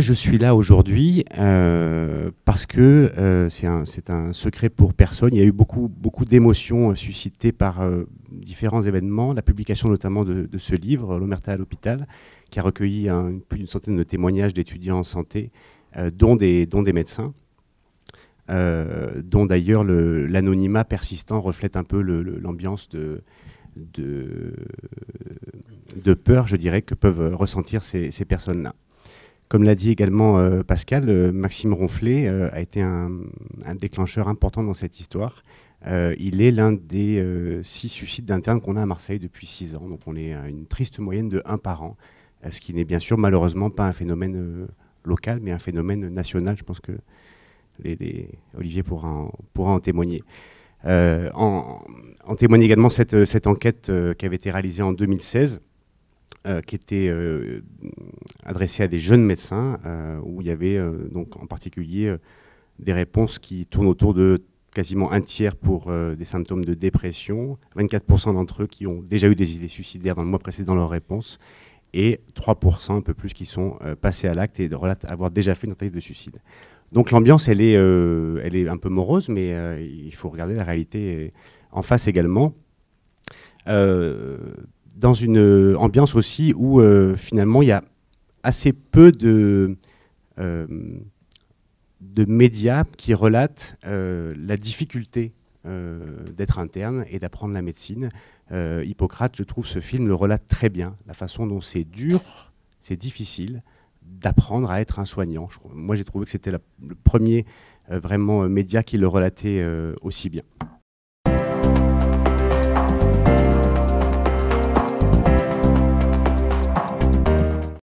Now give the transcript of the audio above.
je suis là aujourd'hui euh, Parce que euh, c'est un, secret pour personne. Il y a eu beaucoup, beaucoup d'émotions euh, suscitées par différents événements, la publication notamment de, ce livre, L'Omerta à l'hôpital, qui a recueilli plus d'une centaine de témoignages d'étudiants en santé, dont, des, médecins. dont d'ailleurs l'anonymat persistant reflète un peu l'ambiance de, peur, je dirais, que peuvent ressentir ces personnes-là. Comme l'a dit également euh, Pascal, euh, Maxime Ronflet euh, a été un, déclencheur important dans cette histoire. il est l'un des six suicides d'internes qu'on a à Marseille depuis six ans. Donc on est à une triste moyenne de un par an, ce qui n'est bien sûr malheureusement pas un phénomène local, mais un phénomène national. Je pense que Olivier pourra en, témoigner. en, témoigne également cette, enquête qui avait été réalisée en 2016 euh, qui était euh, adressé à des jeunes médecins, euh, où il y avait donc en particulier des réponses qui tournent autour de quasiment un tiers pour des symptômes de dépression, 24% d'entre eux qui ont déjà eu des idées suicidaires dans le mois précédent leur réponse, et 3% un peu plus qui sont passés à l'acte et relatent avoir déjà fait une tentative de suicide. Donc l'ambiance, elle, est, elle est un peu morose, mais il faut regarder la réalité en face également. Euh, dans une euh, ambiance aussi où euh, finalement il y a assez peu de, euh, médias qui relatent la difficulté d'être interne et d'apprendre la médecine. Hippocrate, je trouve ce film le relate très bien, la façon dont c'est dur, c'est difficile d'apprendre à être un soignant. moi, j'ai trouvé que c'était le premier vraiment média qui le relatait aussi bien.